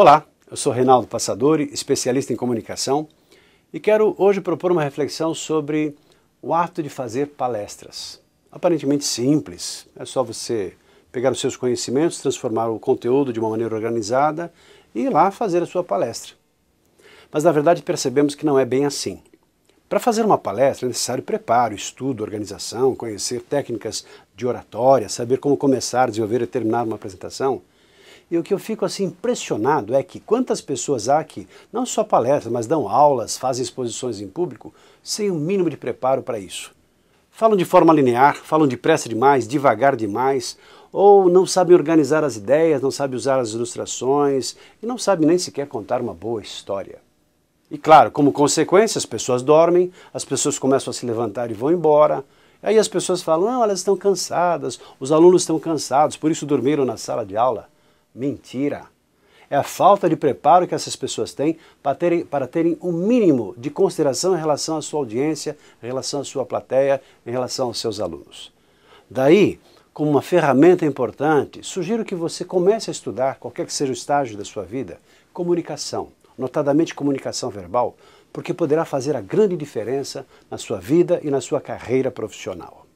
Olá, eu sou Reinaldo Passadori, especialista em comunicação, e quero hoje propor uma reflexão sobre o ato de fazer palestras. Aparentemente simples, é só você pegar os seus conhecimentos, transformar o conteúdo de uma maneira organizada e ir lá fazer a sua palestra. Mas na verdade percebemos que não é bem assim. Para fazer uma palestra é necessário preparo, estudo, organização, conhecer técnicas de oratória, saber como começar, desenvolver e terminar uma apresentação. E o que eu fico assim impressionado é que quantas pessoas há que não só palestras, mas dão aulas, fazem exposições em público, sem o um mínimo de preparo para isso. Falam de forma linear, falam depressa demais, devagar demais, ou não sabem organizar as ideias, não sabem usar as ilustrações e não sabem nem sequer contar uma boa história. E claro, como consequência, as pessoas dormem, as pessoas começam a se levantar e vão embora. Aí as pessoas falam: não, ah, elas estão cansadas, os alunos estão cansados, por isso dormiram na sala de aula. Mentira! É a falta de preparo que essas pessoas têm para terem, para terem um mínimo de consideração em relação à sua audiência, em relação à sua plateia, em relação aos seus alunos. Daí, como uma ferramenta importante, sugiro que você comece a estudar, qualquer que seja o estágio da sua vida, comunicação, notadamente comunicação verbal, porque poderá fazer a grande diferença na sua vida e na sua carreira profissional.